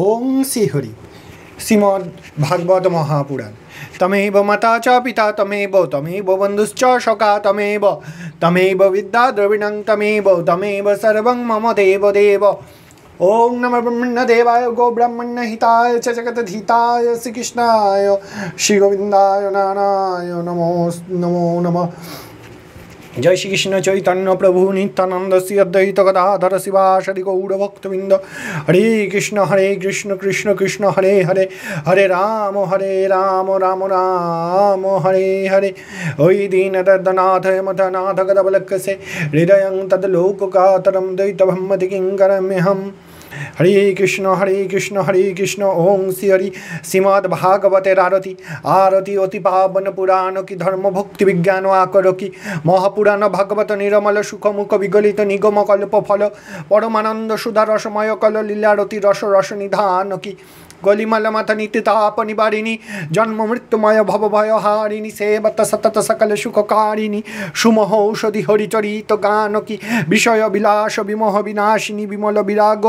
ओम श्री हरि श्रीमद् महापुराण तमेव मता च पिता तमेव तमेव बन्धुश्च शका तमेव तमेव विद्या द्रविणं तमेव तमेव सर्वं मम देव देव ओम नम ब्रह्मण्य देवाय गो ब्रह्मण्य हिताय च जगदधीताय श्रीकृष्णाय श्रीगोविन्दाय नानाय नमो नमो नमः জয় শ্রীকৃষ্ণ চৈতন্য প্রভু নিত্যানন্দ শ্রী অদ্বৈত গদাধর শিবাশরি ভক্তবৃন্দ হরে কৃষ্ণ হরে কৃষ্ণ কৃষ্ণ কৃষ্ণ হরে হরে হরে রাম হরে রাম রাম রাম হরে হরে ওই দীন দর্দনাথ নাথ গদবলক্ষসে হৃদয়ং তদ্লোককাতরম দ্বৈতভম্মতি কিঙ্করম্যহম হরে কৃষ্ণ হরে কৃষ্ণ হরে কৃষ্ণ ওং শ্রী হরি শ্রীমদ্ ভাগবতের আরতি আরতি অতি পাবন পুরাণ কি ধর্ম ভক্তি বিজ্ঞান আকর কি মহাপুরাণ ভাগবত নিরমল সুখমুখ বিগলিত নিগম কল্প ফল পরমানন্দ সুধা রসময় কল লীলারতি রস রস নিধান কি గోలిమలమత నితితాపనిబారిణి জন্মমৃত্যুময় ভবভয়হারিণী সেবত সতত সকল সুখকারিণী সুমহৌষধি হরিচরিত গানকি বিষয় বিলাস বিমোহ বিনাশিনী বিমল বিরাগ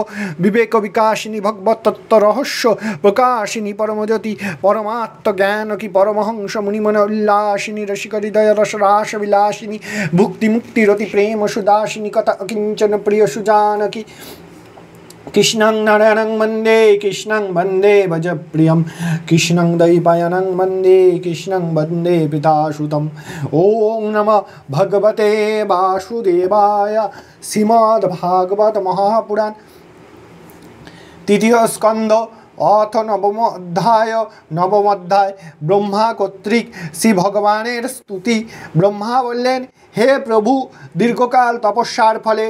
বিবেক বিকাশিনী ভগবতত্ত্ব রহস্য প্রকাশিনী পরমজ্যোতি পরমাত্ম জ্ঞানকি পরমহংস মুনিমন উল্লাসিনী রসিক হৃদয় রস রাস বিলাসিনী ভুক্তি মুক্তিরতি প্রেম সুদাসিনী কথা কিঞ্চন প্রিয় সুজানকি कृष्णं नरणं वंदे कृष्णं भज भजप्रियं कृष्णं दयिपयनं वन्दे कृष्णं वंदे पिताशुतम् ॐ नम भगवते वासुदेवाय श्रीमद्भागवत महापुराण तृतीय स्कंद অথ নবম অধ্যায় নবম অধ্যায় ব্রহ্মা কর্তৃক শ্রী ভগবানের স্তুতি ব্রহ্মা বললেন হে প্রভু দীর্ঘকাল তপস্যার ফলে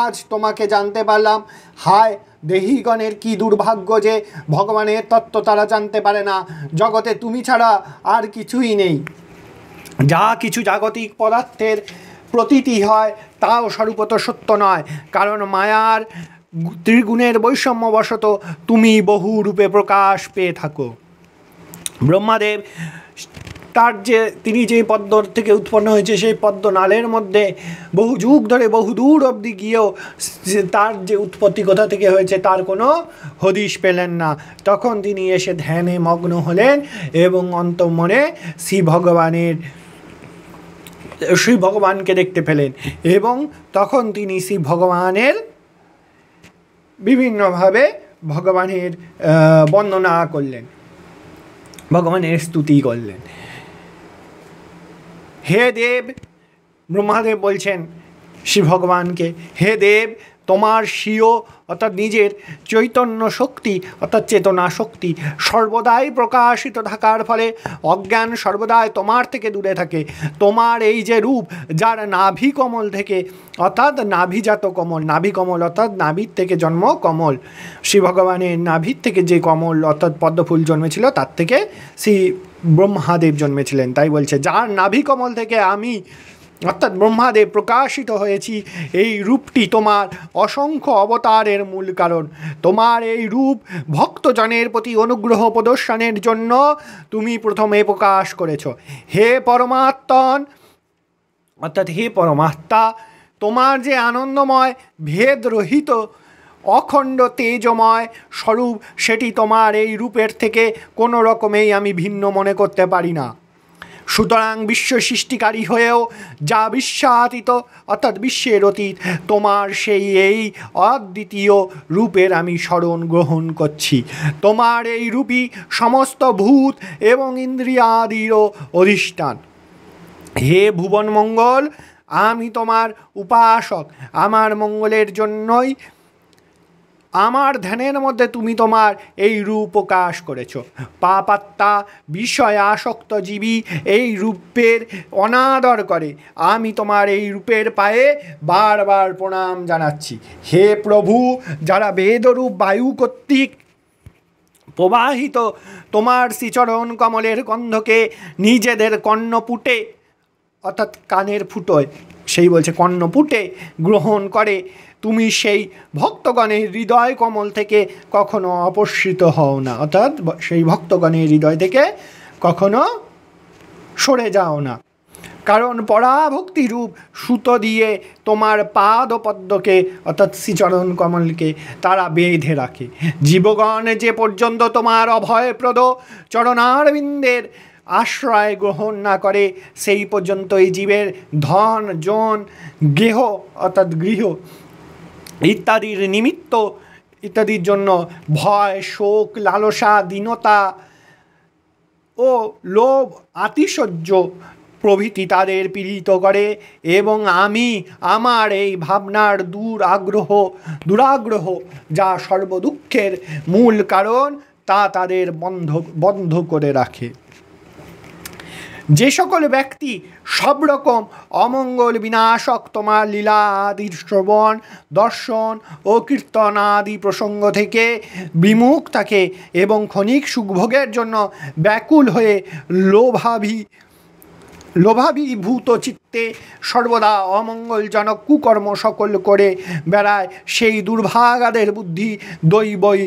আজ তোমাকে জানতে পারলাম হায় দেহিগণের কি দুর্ভাগ্য যে ভগবানের তত্ত্ব তারা জানতে পারে না জগতে তুমি ছাড়া আর কিছুই নেই যা কিছু জাগতিক পদার্থের প্রতীতি হয় তাও স্বরূপত সত্য নয় কারণ মায়ার ত্রিগুণের বৈষম্যবশত তুমি বহু রূপে প্রকাশ পেয়ে থাকো ব্রহ্মাদেব তার যে তিনি যে পদ্ম থেকে উৎপন্ন হয়েছে সেই পদ্ম নালের মধ্যে বহু যুগ ধরে বহু দূর অবধি গিয়েও তার যে উৎপত্তি কোথা থেকে হয়েছে তার কোনো হদিশ পেলেন না তখন তিনি এসে ধ্যানে মগ্ন হলেন এবং অন্তমনে শ্রী ভগবানের শ্রী ভগবানকে দেখতে পেলেন এবং তখন তিনি শ্রী ভগবানের বিভিন্নভাবে ভগবানের বন্দনা করলেন ভগবানের স্তুতি করলেন হে দেব ব্রহ্মাদেব বলছেন শ্রী ভগবানকে হে দেব তোমার স্বীয় অর্থাৎ নিজের চৈতন্য শক্তি অর্থাৎ চেতনা শক্তি সর্বদাই প্রকাশিত থাকার ফলে অজ্ঞান সর্বদাই তোমার থেকে দূরে থাকে তোমার এই যে রূপ যার নাভি কমল থেকে অর্থাৎ নাভিজাত কমল নাভি কমল অর্থাৎ নাভির থেকে জন্ম কমল শ্রী ভগবানের নাভির থেকে যে কমল অর্থাৎ পদ্মফুল জন্মেছিল তার থেকে শ্রী ব্রহ্মাদেব জন্মেছিলেন তাই বলছে যার নাভি কমল থেকে আমি অর্থাৎ ব্রহ্মাদেব প্রকাশিত হয়েছি এই রূপটি তোমার অসংখ্য অবতারের মূল কারণ তোমার এই রূপ ভক্তজনের প্রতি অনুগ্রহ প্রদর্শনের জন্য তুমি প্রথমে প্রকাশ করেছ হে পরমাত্মন অর্থাৎ হে পরমাত্মা তোমার যে আনন্দময় ভেদরহিত অখণ্ড তেজময় স্বরূপ সেটি তোমার এই রূপের থেকে কোনো রকমেই আমি ভিন্ন মনে করতে পারি না সুতরাং বিশ্ব সৃষ্টিকারী হয়েও যা বিশ্বাতীত অর্থাৎ বিশ্বের অতীত তোমার সেই এই অদ্বিতীয় রূপের আমি স্মরণ গ্রহণ করছি তোমার এই রূপই সমস্ত ভূত এবং ইন্দ্রিয়াদিরও অধিষ্ঠান হে ভুবনমঙ্গল আমি তোমার উপাসক আমার মঙ্গলের জন্যই আমার ধ্যানের মধ্যে তুমি তোমার এই রূপ প্রকাশ করেছ পাপাত্মা বিষয় আসক্ত জীবী এই রূপের অনাদর করে আমি তোমার এই রূপের পায়ে বারবার প্রণাম জানাচ্ছি হে প্রভু যারা বেদরূপ বায়ু কর্তৃক প্রবাহিত তোমার শ্রীচরণ কমলের গন্ধকে নিজেদের কর্ণপুটে অর্থাৎ কানের ফুটোয় সেই বলছে কর্ণপুটে গ্রহণ করে তুমি সেই ভক্তগণের হৃদয় কমল থেকে কখনো অপসৃত হও না অর্থাৎ সেই ভক্তগণের হৃদয় থেকে কখনো সরে যাও না কারণ পরাভক্তিরূপ সুতো দিয়ে তোমার পাদ পদ্মকে অর্থাৎ শ্রীচরণ কমলকে তারা বেঁধে রাখে জীবগণ যে পর্যন্ত তোমার অভয়প্রদ চরণারবিন্দের আশ্রয় গ্রহণ না করে সেই পর্যন্ত এই জীবের ধন জন গৃহ অর্থাৎ গৃহ ইত্যাদির নিমিত্ত ইত্যাদির জন্য ভয় শোক লালসা দীনতা ও লোভ আতিশয্য প্রভৃতি তাদের পীড়িত করে এবং আমি আমার এই ভাবনার দূর আগ্রহ দুরাগ্রহ যা সর্বদুঃখের মূল কারণ তা তাদের বন্ধ বন্ধ করে রাখে যে সকল ব্যক্তি সব রকম অমঙ্গল বিনাশক তোমার লীলা আদি শ্রবণ দর্শন ও কীর্তন আদি প্রসঙ্গ থেকে বিমুখ থাকে এবং ক্ষণিক সুখভোগের জন্য ব্যাকুল হয়ে লোভাভি লোভাভিভূত চিত্তে সর্বদা অমঙ্গলজনক কুকর্ম সকল করে বেড়ায় সেই দুর্ভাগাদের বুদ্ধি দৈবই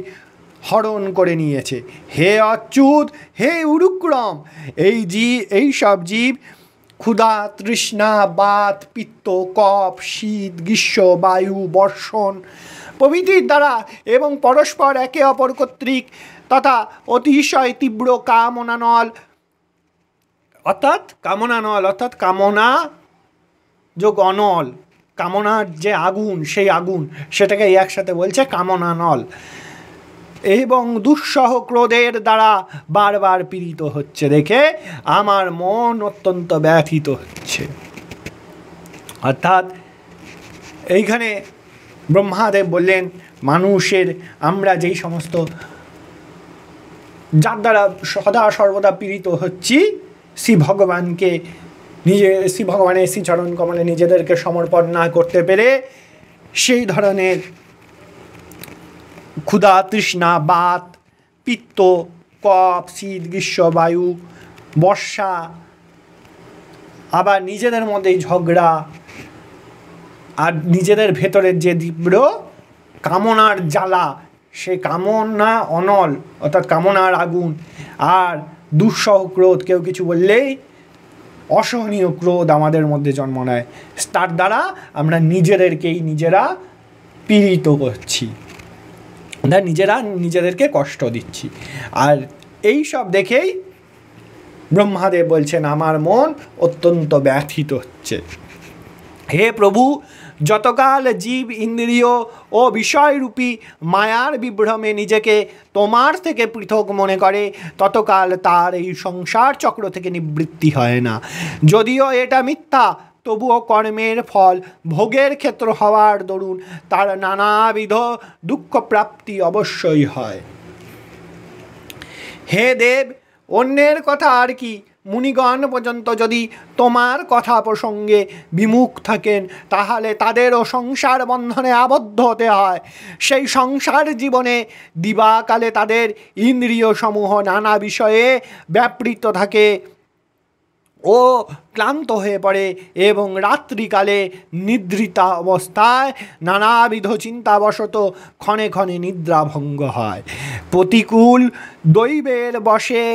হরণ করে নিয়েছে হে অচ্যুত হে উরুক্রম এই জীব এই সব জীব ক্ষুধা তৃষ্ণা বাত পিত্ত কপ শীত গ্রীষ্ম বায়ু বর্ষণ প্রভৃতির দ্বারা এবং পরস্পর একে অপর কর্তৃক তথা অতিশয় তীব্র কামনা নল অর্থাৎ কামনা নল অর্থাৎ কামনা যোগ অনল কামনার যে আগুন সেই আগুন সেটাকে একসাথে বলছে কামনানল এবং দুঃসহ ক্রোধের দ্বারা বারবার পীড়িত হচ্ছে দেখে আমার মন অত্যন্ত ব্যথিত হচ্ছে অর্থাৎ এইখানে ব্রহ্মাদেব বললেন মানুষের আমরা যেই সমস্ত যার দ্বারা সদা সর্বদা পীড়িত হচ্ছি শ্রী ভগবানকে নিজে শ্রী ভগবানের শ্রী চরণ কমলে নিজেদেরকে সমর্পণ না করতে পেরে সেই ধরনের ক্ষুধা তৃষ্ণা বাত পিত্ত কফ শীত গ্রীষ্ম বায়ু বর্ষা আবার নিজেদের মধ্যে ঝগড়া আর নিজেদের ভেতরের যে তীব্র কামনার জ্বালা সে কামনা অনল অর্থাৎ কামনার আগুন আর দুঃসহ ক্রোধ কেউ কিছু বললেই অসহনীয় ক্রোধ আমাদের মধ্যে জন্ম নেয় তার দ্বারা আমরা নিজেদেরকেই নিজেরা পীড়িত করছি আমরা নিজেরা নিজেদেরকে কষ্ট দিচ্ছি আর এই সব দেখেই ব্রহ্মাদেব বলছেন আমার মন অত্যন্ত ব্যথিত হচ্ছে হে প্রভু যতকাল জীব ইন্দ্রিয় ও বিষয়রূপী মায়ার বিভ্রমে নিজেকে তোমার থেকে পৃথক মনে করে ততকাল তার এই সংসার চক্র থেকে নিবৃত্তি হয় না যদিও এটা মিথ্যা তবুও কর্মের ফল ভোগের ক্ষেত্র হওয়ার দরুন তার নানাবিধ দুঃখ প্রাপ্তি অবশ্যই হয় হে দেব অন্যের কথা আর কি মুনিগণ পর্যন্ত যদি তোমার কথা প্রসঙ্গে বিমুখ থাকেন তাহলে তাদেরও সংসার বন্ধনে আবদ্ধ হতে হয় সেই সংসার জীবনে দিবাকালে তাদের ইন্দ্রিয় সমূহ নানা বিষয়ে ব্যাপৃত থাকে ও ক্লান্ত হয়ে পড়ে এবং রাত্রিকালে নিদ্রিতা অবস্থায় নানাবিধ চিন্তাবশত ক্ষণে ক্ষণে নিদ্রাভঙ্গ হয় প্রতিকূল দৈবের বসে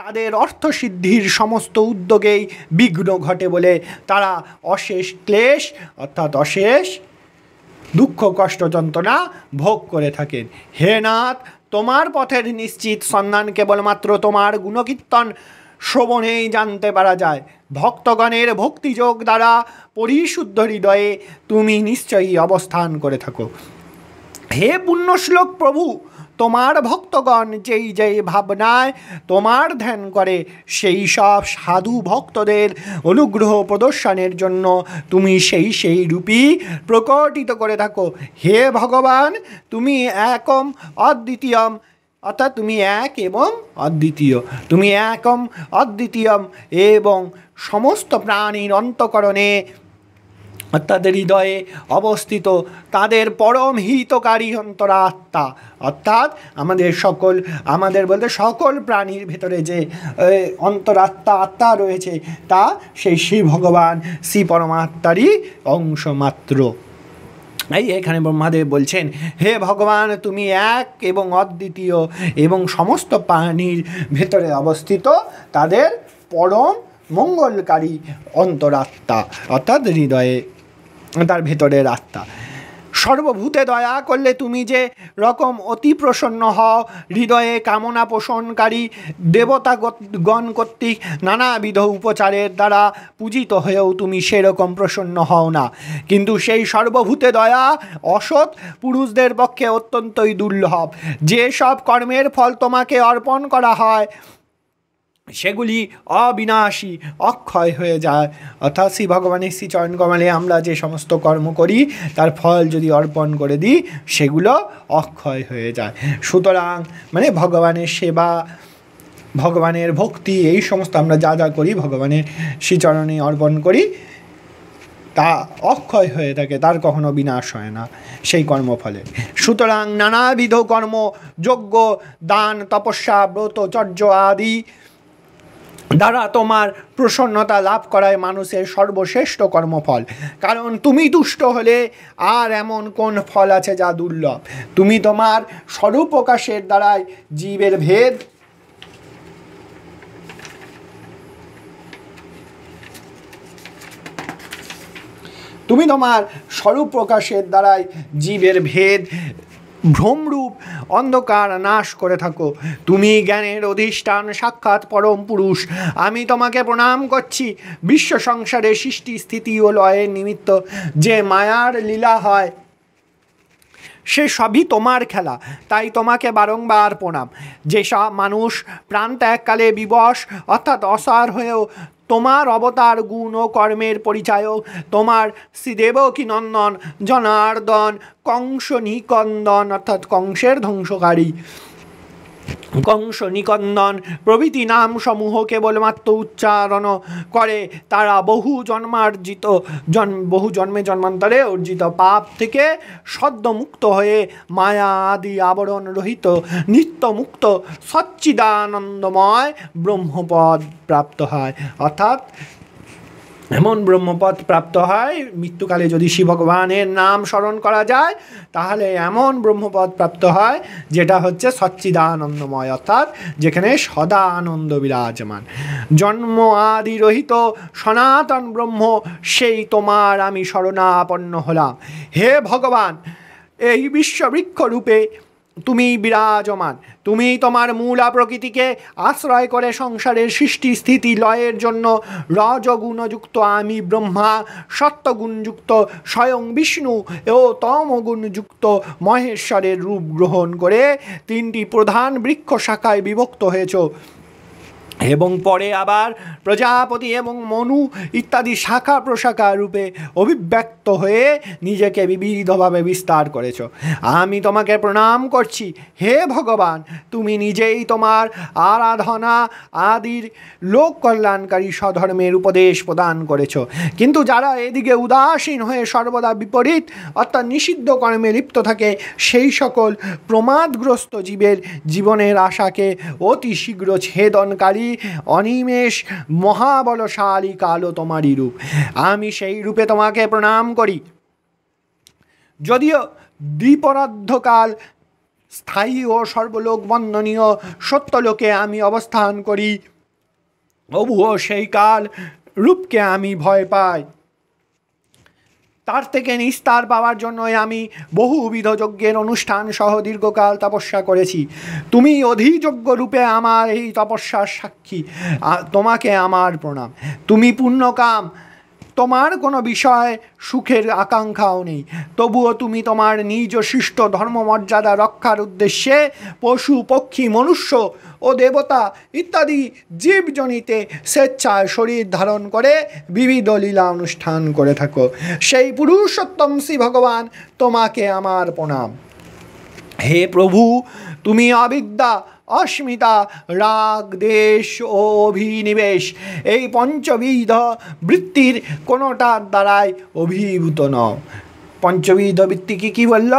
তাদের অর্থসিদ্ধির সমস্ত উদ্যোগেই বিঘ্ন ঘটে বলে তারা অশেষ ক্লেশ অর্থাৎ অশেষ দুঃখ কষ্ট যন্ত্রণা ভোগ করে থাকেন হে নাথ তোমার পথের নিশ্চিত সন্ধান কেবলমাত্র তোমার গুণকীর্তন শ্রবণেই জানতে পারা যায় ভক্তগণের ভক্তিযোগ দ্বারা পরিশুদ্ধ হৃদয়ে তুমি নিশ্চয়ই অবস্থান করে থাকো হে পুণ্যশ্লোক প্রভু তোমার ভক্তগণ যেই যেই ভাবনায় তোমার ধ্যান করে সেই সব সাধু ভক্তদের অনুগ্রহ প্রদর্শনের জন্য তুমি সেই সেই রূপই প্রকটিত করে থাকো হে ভগবান তুমি একম অদ্বিতীয় অর্থাৎ তুমি এক এবং অদ্বিতীয় তুমি একম অদ্বিতীয়ম এবং সমস্ত প্রাণীর অন্তকরণে তাদের হৃদয়ে অবস্থিত তাদের পরম হিতকারী অন্তরাত্মা অর্থাৎ আমাদের সকল আমাদের বলতে সকল প্রাণীর ভেতরে যে অন্তরাত্মা আত্মা রয়েছে তা সেই শ্রী ভগবান শ্রী পরমাত্মারই অংশমাত্র এই এখানে ব্রহ্মাদেব বলছেন হে ভগবান তুমি এক এবং অদ্বিতীয় এবং সমস্ত প্রাণীর ভেতরে অবস্থিত তাদের পরম মঙ্গলকারী অন্তরাত্মা অর্থাৎ হৃদয়ে তার ভেতরের আত্মা সর্বভূতে দয়া করলে তুমি যে রকম অতি প্রসন্ন হও হৃদয়ে কামনা পোষণকারী দেবতা গণ কর্তৃক নানাবিধ উপচারের দ্বারা পূজিত হয়েও তুমি সেরকম প্রসন্ন হও না কিন্তু সেই সর্বভূতে দয়া অসৎ পুরুষদের পক্ষে অত্যন্তই দুর্লভ যে সব কর্মের ফল তোমাকে অর্পণ করা হয় সেগুলি অবিনাশী অক্ষয় হয়ে যায় অর্থাৎ শ্রী ভগবানের শ্রী চরণ কমলে আমরা যে সমস্ত কর্ম করি তার ফল যদি অর্পণ করে দিই সেগুলো অক্ষয় হয়ে যায় সুতরাং মানে ভগবানের সেবা ভগবানের ভক্তি এই সমস্ত আমরা যা যা করি ভগবানের শ্রীচরণে অর্পণ করি তা অক্ষয় হয়ে থাকে তার কখনো বিনাশ হয় না সেই কর্মফলে সুতরাং নানাবিধ কর্ম যজ্ঞ দান তপস্যা ব্রত চর্য আদি দ্বারা তোমার প্রসন্নতা লাভ করায় মানুষের সর্বশ্রেষ্ঠ কর্মফল কারণ তুমি তুষ্ট হলে আর এমন কোন ফল আছে যা দুর্লভ তুমি তোমার স্বরূপকাশের দ্বারাই জীবের ভেদ তুমি তোমার স্বরূপ প্রকাশের দ্বারাই জীবের ভেদ ভ্রমরূপ অন্ধকার নাশ করে থাকো তুমি জ্ঞানের অধিষ্ঠান সাক্ষাৎ পরম পুরুষ আমি তোমাকে প্রণাম করছি বিশ্ব সংসারে সৃষ্টি স্থিতি ও লয়ের নিমিত্ত যে মায়ার লীলা হয় সে সবই তোমার খেলা তাই তোমাকে বারংবার প্রণাম যেসব মানুষ প্রান্ত এককালে বিবশ অর্থাৎ অসার হয়েও তোমার অবতার গুণ ও কর্মের পরিচয়ক তোমার শ্রীদেবকী নন্দন জনার্দন কংস নিকন্দন অর্থাৎ কংসের ধ্বংসকারী কংস নিকন্দন প্রভৃতি নাম সমূহ কেবলমাত্র উচ্চারণ করে তারা বহু জন্মার্জিত জন বহু জন্মে জন্মান্তরে অর্জিত পাপ থেকে সদ্যমুক্ত হয়ে মায়া আদি আবরণ রহিত নিত্যমুক্ত সচ্চিদানন্দময় ব্রহ্মপদ প্রাপ্ত হয় অর্থাৎ এমন ব্রহ্মপদ প্রাপ্ত হয় মৃত্যুকালে যদি শিব ভগবানের নাম স্মরণ করা যায় তাহলে এমন ব্রহ্মপদ প্রাপ্ত হয় যেটা হচ্ছে সচ্চিদানন্দময় অর্থাৎ যেখানে সদা আনন্দ বিরাজমান জন্ম আদি রহিত সনাতন ব্রহ্ম সেই তোমার আমি শরণাপন্ন হলাম হে ভগবান এই বিশ্ববৃক্ষ রূপে তুমি বিরাজমান তুমি তোমার মূলা প্রকৃতিকে আশ্রয় করে সংসারের সৃষ্টি স্থিতি লয়ের জন্য রজগুণযুক্ত আমি ব্রহ্মা সত্যগুণযুক্ত স্বয়ং বিষ্ণু ও তমগুণযুক্ত মহেশ্বরের রূপ গ্রহণ করে তিনটি প্রধান বৃক্ষ শাখায় বিভক্ত হয়েছ এবং পরে আবার প্রজাপতি এবং মনু ইত্যাদি শাখা প্রশাখা রূপে অভিব্যক্ত হয়ে নিজেকে বিবিধভাবে বিস্তার করেছ আমি তোমাকে প্রণাম করছি হে ভগবান তুমি নিজেই তোমার আরাধনা আদির লোক কল্যাণকারী স্বধর্মের উপদেশ প্রদান করেছ কিন্তু যারা এদিকে উদাসীন হয়ে সর্বদা বিপরীত অর্থাৎ নিষিদ্ধ কর্মে লিপ্ত থাকে সেই সকল প্রমাদগ্রস্ত জীবের জীবনের আশাকে অতি শীঘ্র ছেদনকারী হরি অনিমেষ মহাবলশালী কালো তোমারই রূপ আমি সেই রূপে তোমাকে প্রণাম করি যদিও দ্বীপরাধ্যকাল স্থায়ী ও সর্বলোক বন্ধনীয় সত্যলোকে আমি অবস্থান করি তবুও সেই কাল রূপকে আমি ভয় পাই তার থেকে নিস্তার পাওয়ার জন্যই আমি বহুবিধ যজ্ঞের অনুষ্ঠান সহ দীর্ঘকাল তপস্যা করেছি তুমি অধিযোগ্য রূপে আমার এই তপস্যার সাক্ষী তোমাকে আমার প্রণাম তুমি পুণ্যকাম তোমার কোনো বিষয় সুখের আকাঙ্ক্ষাও নেই তবুও তুমি তোমার নিজ শিষ্ট ধর্মমর্যাদা রক্ষার উদ্দেশ্যে পশু পক্ষী মনুষ্য ও দেবতা ইত্যাদি জীবজনিতে স্বেচ্ছায় শরীর ধারণ করে বিবিধ লীলা অনুষ্ঠান করে থাকো সেই পুরুষোত্তম শ্রী ভগবান তোমাকে আমার প্রণাম হে প্রভু তুমি অবিদ্যা অস্মিতা রাগ দেশ ও অভিনিবেশ এই পঞ্চবিধ বৃত্তির কোনোটার দ্বারাই অভিভূত ন পঞ্চবিধ বৃত্তি কী কী বলল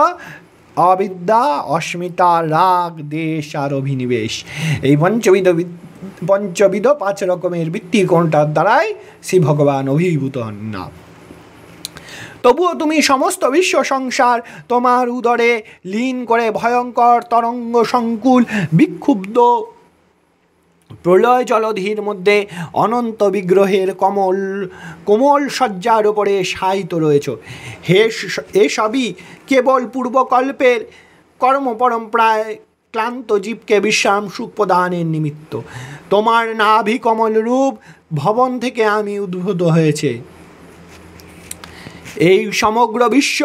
অবিদ্যা অস্মিতা রাগ দেশ আর অভিনিবেশ এই পঞ্চবিধ পঞ্চবিধ পাঁচ রকমের বৃত্তি কোনটার দ্বারাই শ্রী ভগবান অভিভূত হন না তবুও তুমি সমস্ত বিশ্ব সংসার তোমার উদরে লীন করে ভয়ঙ্কর তরঙ্গ সংকুল বিক্ষুব্ধ প্রলয় জলধির মধ্যে অনন্ত বিগ্রহের কমল কোমল শয্যার ওপরে সাহিত রয়েছ হে এসবই কেবল পূর্বকল্পের কর্মপরম্পরায় ক্লান্ত জীবকে বিশ্রাম সুখ প্রদানের নিমিত্ত তোমার নাভি কমল রূপ ভবন থেকে আমি উদ্ভূত হয়েছে এই সমগ্র বিশ্ব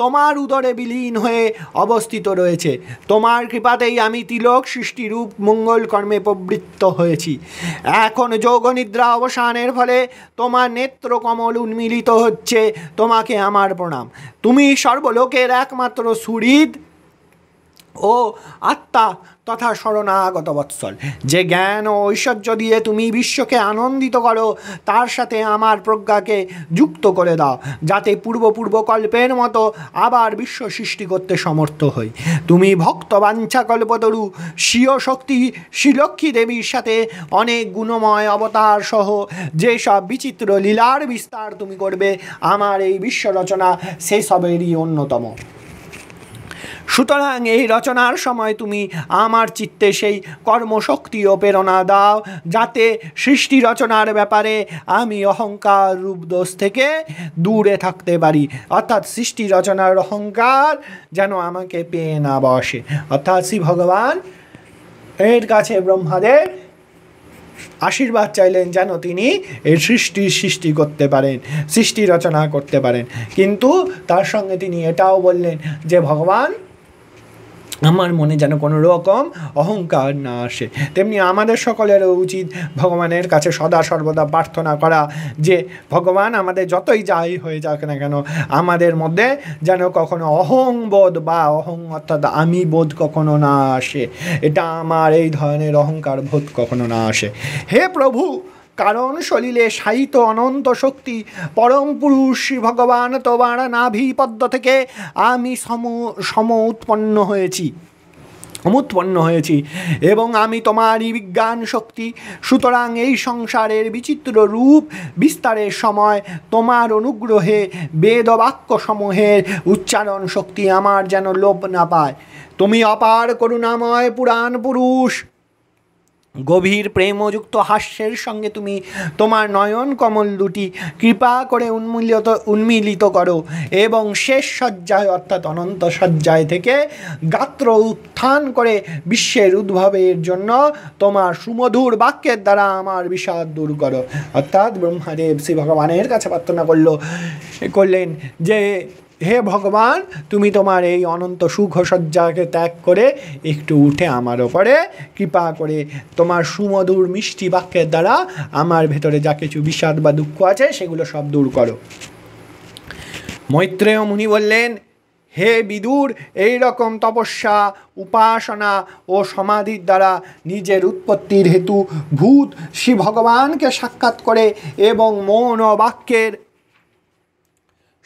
তোমার উদরে বিলীন হয়ে অবস্থিত রয়েছে তোমার কৃপাতেই আমি তিলক সৃষ্টিরূপ মঙ্গল কর্মে প্রবৃত্ত হয়েছি এখন যৌগনিদ্রা অবসানের ফলে তোমার নেত্র কমল উন্মিলিত হচ্ছে তোমাকে আমার প্রণাম তুমি সর্বলোকের একমাত্র সুরিদ ও আত্মা তথা শরণাগত বৎসল যে জ্ঞান ও ঐশ্বর্য দিয়ে তুমি বিশ্বকে আনন্দিত করো তার সাথে আমার প্রজ্ঞাকে যুক্ত করে দাও যাতে পূর্ব কল্পের মতো আবার বিশ্ব সৃষ্টি করতে সমর্থ হই তুমি ভক্ত বাঞ্ছা কল্পতরু স্বীয় শক্তি শ্রীলক্ষ্মী দেবীর সাথে অনেক গুণময় অবতার সহ যেসব বিচিত্র লীলার বিস্তার তুমি করবে আমার এই বিশ্ব রচনা সেসবেরই অন্যতম সুতরাং এই রচনার সময় তুমি আমার চিত্তে সেই কর্মশক্তি ও প্রেরণা দাও যাতে সৃষ্টি রচনার ব্যাপারে আমি অহংকার রূপ দোষ থেকে দূরে থাকতে পারি অর্থাৎ সৃষ্টি রচনার অহংকার যেন আমাকে পেয়ে না বসে অর্থাৎ শ্রী ভগবান এর কাছে ব্রহ্মাদের আশীর্বাদ চাইলেন যেন তিনি এই সৃষ্টি সৃষ্টি করতে পারেন সৃষ্টি রচনা করতে পারেন কিন্তু তার সঙ্গে তিনি এটাও বললেন যে ভগবান আমার মনে যেন কোনো রকম অহংকার না আসে তেমনি আমাদের সকলেরও উচিত ভগবানের কাছে সদা সর্বদা প্রার্থনা করা যে ভগবান আমাদের যতই যাই হয়ে যাক না কেন আমাদের মধ্যে যেন কখনো অহংবোধ বা অহং অর্থাৎ আমি বোধ কখনো না আসে এটা আমার এই ধরনের অহংকার বোধ কখনো না আসে হে প্রভু কারণ সলিলে সাহিত অনন্ত শক্তি পরম পুরুষ শ্রী ভগবান তোমার নাভিপদ্ম থেকে আমি সম সম উৎপন্ন হয়েছি উৎপন্ন হয়েছি এবং আমি তোমারই বিজ্ঞান শক্তি সুতরাং এই সংসারের বিচিত্র রূপ বিস্তারের সময় তোমার অনুগ্রহে বেদবাক্য সমূহের উচ্চারণ শক্তি আমার যেন লোপ না পায় তুমি অপার করুণাময় পুরাণ পুরুষ গভীর প্রেমযুক্ত হাস্যের সঙ্গে তুমি তোমার নয়ন কমল দুটি কৃপা করে উন্মিলিত উন্মিলিত করো এবং শেষ সজ্জায় অর্থাৎ অনন্ত সজ্জায় থেকে গাত্র উত্থান করে বিশ্বের উদ্ভবের জন্য তোমার সুমধুর বাক্যের দ্বারা আমার বিষাদ দূর করো অর্থাৎ ব্রহ্মাদেব শ্রী ভগবানের কাছে প্রার্থনা করল করলেন যে হে ভগবান তুমি তোমার এই অনন্ত সুখসজ্জাকে ত্যাগ করে একটু উঠে আমার ওপরে কৃপা করে তোমার সুমধুর মিষ্টি বাক্যের দ্বারা আমার ভেতরে যা কিছু বিষাদ বা দুঃখ আছে সেগুলো সব দূর করো মৈত্রেয় মুনি বললেন হে বিদুর এই রকম তপস্যা উপাসনা ও সমাধির দ্বারা নিজের উৎপত্তির হেতু ভূত শ্রী ভগবানকে সাক্ষাৎ করে এবং ও বাক্যের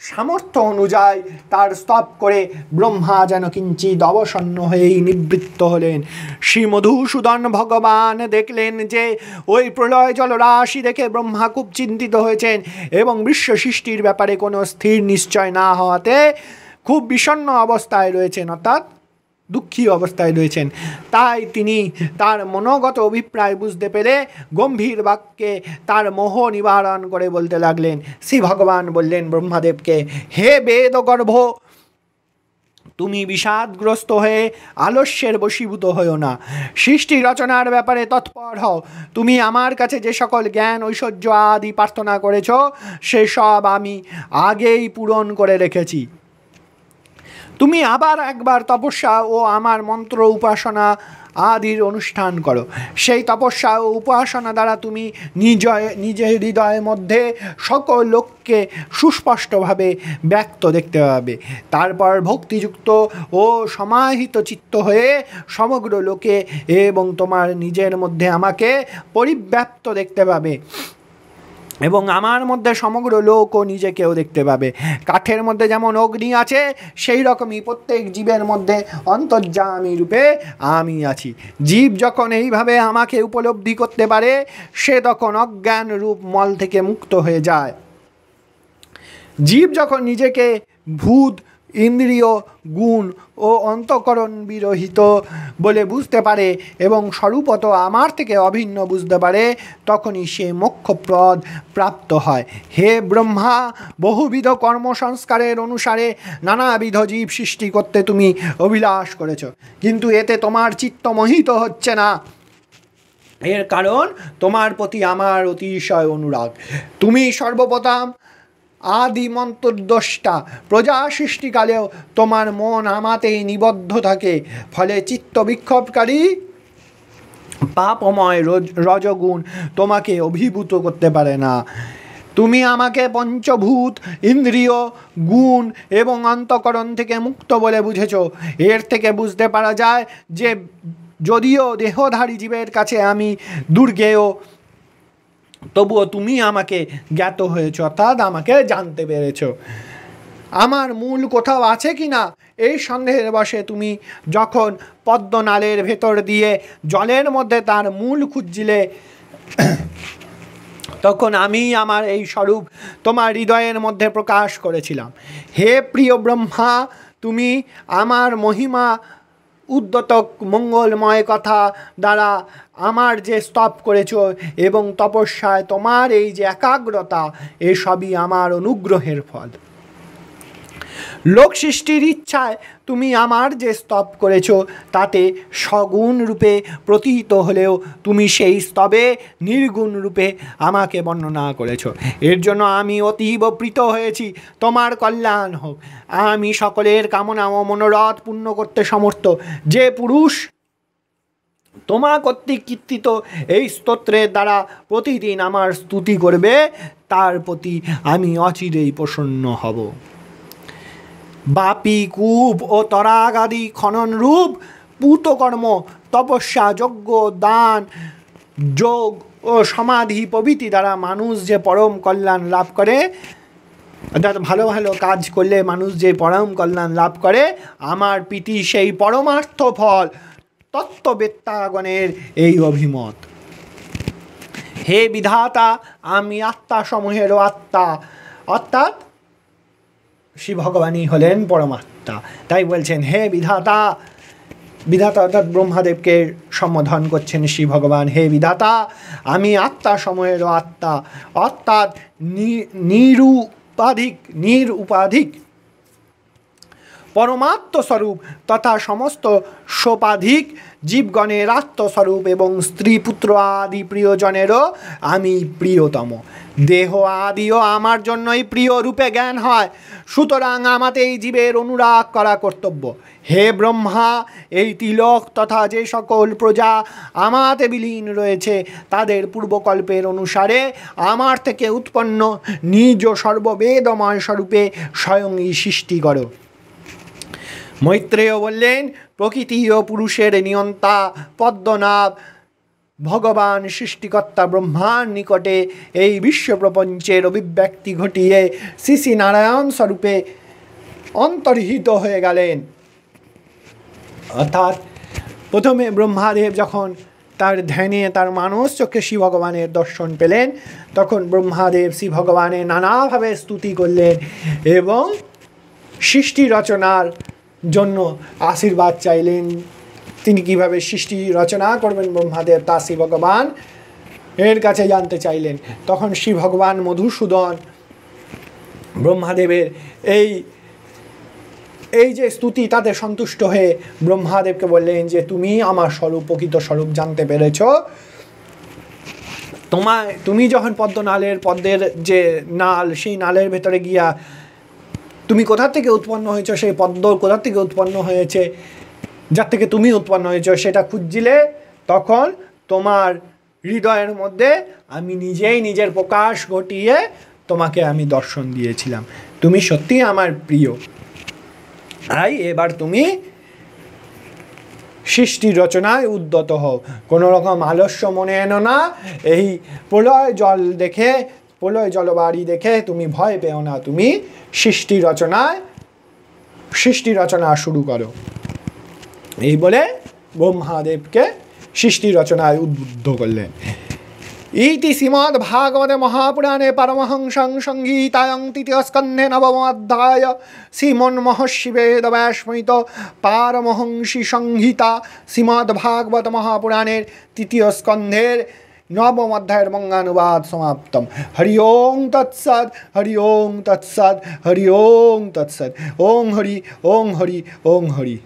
সামর্থ্য অনুযায়ী তার স্তব করে ব্রহ্মা যেন কিঞ্চিত অবসন্ন হয়েই নিবৃত্ত হলেন শ্রী মধুসূদন ভগবান দেখলেন যে ওই প্রলয় জলরাশি দেখে ব্রহ্মা খুব চিন্তিত হয়েছেন এবং বিশ্ব সৃষ্টির ব্যাপারে কোনো স্থির নিশ্চয় না হওয়াতে খুব বিষণ্ন অবস্থায় রয়েছেন অর্থাৎ দুঃখী অবস্থায় রয়েছেন তাই তিনি তার মনোগত অভিপ্রায় বুঝতে পেরে গম্ভীর বাক্যে তার মোহ নিবারণ করে বলতে লাগলেন শ্রী ভগবান বললেন ব্রহ্মাদেবকে হে বেদগর্ভ তুমি বিষাদগ্রস্ত হয়ে আলস্যের বশীভূত হও না সৃষ্টি রচনার ব্যাপারে তৎপর হও তুমি আমার কাছে যে সকল জ্ঞান ঐশ্বর্য আদি প্রার্থনা করেছ সেসব আমি আগেই পূরণ করে রেখেছি তুমি আবার একবার তপস্যা ও আমার মন্ত্র উপাসনা আদির অনুষ্ঠান করো সেই তপস্যা ও উপাসনা দ্বারা তুমি নিজয় নিজের হৃদয়ের মধ্যে সকল লোককে সুস্পষ্টভাবে ব্যক্ত দেখতে পাবে তারপর ভক্তিযুক্ত ও সমাহিত চিত্ত হয়ে সমগ্র লোকে এবং তোমার নিজের মধ্যে আমাকে পরিব্যাপ্ত দেখতে পাবে এবং আমার মধ্যে সমগ্র লোকও নিজেকেও দেখতে পাবে কাঠের মধ্যে যেমন অগ্নি আছে সেই রকমই প্রত্যেক জীবের মধ্যে অন্তর্যামী রূপে আমি আছি জীব যখন এইভাবে আমাকে উপলব্ধি করতে পারে সে তখন অজ্ঞান রূপ মল থেকে মুক্ত হয়ে যায় জীব যখন নিজেকে ভূত ইন্দ্রিয় গুণ ও অন্তকরণ বিরহিত বলে বুঝতে পারে এবং স্বরূপত আমার থেকে অভিন্ন বুঝতে পারে তখনই সে মোক্ষপ্রদ প্রাপ্ত হয় হে ব্রহ্মা বহুবিধ কর্মসংস্কারের অনুসারে নানাবিধ জীব সৃষ্টি করতে তুমি অভিলাষ করেছ কিন্তু এতে তোমার চিত্ত মহিত হচ্ছে না এর কারণ তোমার প্রতি আমার অতিশয় অনুরাগ তুমি সর্বপ্রথম আদি মন্তর্দ্রষ্টা প্রজা সৃষ্টিকালেও তোমার মন আমাতেই নিবদ্ধ থাকে ফলে চিত্ত বিক্ষোভকারী পাপময় রজগুণ তোমাকে অভিভূত করতে পারে না তুমি আমাকে পঞ্চভূত ইন্দ্রিয় গুণ এবং অন্তকরণ থেকে মুক্ত বলে বুঝেছ এর থেকে বুঝতে পারা যায় যে যদিও দেহধারী জীবের কাছে আমি দুর্গেয় তবুও তুমি আমাকে জ্ঞাত হয়েছ অর্থাৎ আমাকে জানতে পেরেছ আমার মূল কোথাও আছে কি না এই সন্দেহের বসে তুমি যখন পদ্মনালের ভেতর দিয়ে জলের মধ্যে তার মূল খুঁজছিলে তখন আমি আমার এই স্বরূপ তোমার হৃদয়ের মধ্যে প্রকাশ করেছিলাম হে প্রিয় ব্রহ্মা তুমি আমার মহিমা উদ্যতক মঙ্গলময় কথা দ্বারা আমার যে স্তপ করেছ এবং তপস্যায় তোমার এই যে একাগ্রতা এসবই আমার অনুগ্রহের ফল লোক সৃষ্টির ইচ্ছায় তুমি আমার যে স্তব করেছ তাতে সগুণ রূপে প্রতীত হলেও তুমি সেই স্তবে নির্গুণ রূপে আমাকে বর্ণনা করেছ এর জন্য আমি অতীব প্রীত হয়েছি তোমার কল্যাণ হোক আমি সকলের কামনা ও মনোরথ পূর্ণ করতে সমর্থ যে পুরুষ তোমা কর্তৃক কীর্তিত এই স্তোত্রের দ্বারা প্রতিদিন আমার স্তুতি করবে তার প্রতি আমি অচিরেই প্রসন্ন হব বাপি কূপ ও তরাগাদি খননরূপ পুতকর্ম তপস্যা যজ্ঞ দান যোগ ও সমাধি প্রভৃতি দ্বারা মানুষ যে পরম কল্যাণ লাভ করে অর্থাৎ ভালো ভালো কাজ করলে মানুষ যে পরম কল্যাণ লাভ করে আমার পিটি সেই পরমার্থ ফল তত্ত্ববেত্তাগণের এই অভিমত হে বিধাতা আমি আত্মাসমূহেরও আত্মা অর্থাৎ শ্রী ভগবানই হলেন পরমাত্মা তাই বলছেন হে বিধাতা বিধাতা অর্থাৎ ব্রহ্মাদেবকে সম্বোধন করছেন শ্রী ভগবান হে বিধাতা আমি আত্মা সময়েরও আত্মা অর্থাৎ নিরুপাধিক নিরুপাধিক পরমাত্মস্বরূপ তথা সমস্ত সোপাধিক জীবগণের আত্মস্বরূপ এবং স্ত্রী পুত্র আদি প্রিয়জনেরও আমি প্রিয়তম দেহ আদিও আমার জন্যই প্রিয় রূপে জ্ঞান হয় সুতরাং আমাতেই জীবের অনুরাগ করা কর্তব্য হে ব্রহ্মা এই তিলক তথা যে সকল প্রজা আমাতে বিলীন রয়েছে তাদের পূর্বকল্পের অনুসারে আমার থেকে উৎপন্ন নিজ সর্ববেদময় স্বরূপে স্বয়ংই সৃষ্টি করো মৈত্রেয় বললেন প্রকৃতি ও পুরুষের নিয়ন্তা পদ্মনাভ ভগবান সৃষ্টিকর্তা ব্রহ্মার নিকটে এই বিশ্বপ্রপঞ্চের অভিব্যক্তি ঘটিয়ে শ্রী শ্রী নারায়ণ স্বরূপে অন্তর্হিত হয়ে গেলেন অর্থাৎ প্রথমে ব্রহ্মাদেব যখন তার ধ্যানে তার মানস চোখে শ্রী ভগবানের দর্শন পেলেন তখন ব্রহ্মাদেব শ্রী ভগবানের নানাভাবে স্তুতি করলেন এবং সৃষ্টি রচনার জন্য আশীর্বাদ চাইলেন তিনি কিভাবে সৃষ্টি রচনা করবেন ব্রহ্মাদেব তা শ্রী ভগবান এর কাছে জানতে চাইলেন তখন শ্রী ভগবান মধুসূদন ব্রহ্মাদেবের এই এই যে স্তুতি তাতে সন্তুষ্ট হয়ে ব্রহ্মাদেবকে বললেন যে তুমি আমার স্বরূপ প্রকৃত স্বরূপ জানতে পেরেছ তোমায় তুমি যখন পদ্মনালের পদ্মের যে নাল সেই নালের ভেতরে গিয়া তুমি কোথার থেকে উৎপন্ন হয়েছ সেই পদ্ম কোথা থেকে উৎপন্ন হয়েছে যার থেকে তুমি উৎপন্ন হয়েছ সেটা খুঁজছিলে তখন তোমার হৃদয়ের মধ্যে আমি নিজেই নিজের প্রকাশ ঘটিয়ে তোমাকে আমি দর্শন দিয়েছিলাম তুমি সত্যি আমার প্রিয় তাই এবার তুমি সৃষ্টি রচনায় উদ্যত হও কোনো রকম আলস্য মনে এনো না এই প্রলয় জল দেখে প্রলয় জলবাড়ি দেখে তুমি ভয় পেও না তুমি সৃষ্টি রচনায় সৃষ্টি রচনা শুরু করো এই বলে ব্রহ্মাদেবকে সৃষ্টি রচনায় উদ্বুদ্ধ করলেন ইতি শ্রীমৎ ভাগবত মহাপুরাণে পরমহংসং সংগীতায়ং তৃতীয়স্কন্ধে নবমাধ্যায় শ্রীমন্মহর্ষি বেদ ব্যাসমিত পারমহংসী সংহিতা শ্রীমৎ ভাগবত মহাপুরাণের তৃতীয় স্কন্ধের নবম অধ্যায়ের মঙ্গানুবাদ সমাপ্ত হরি ওং তৎসদ হরি ওং তৎসদ হরি ওং তৎসদ ওং হরি ওং হরি ওং হরি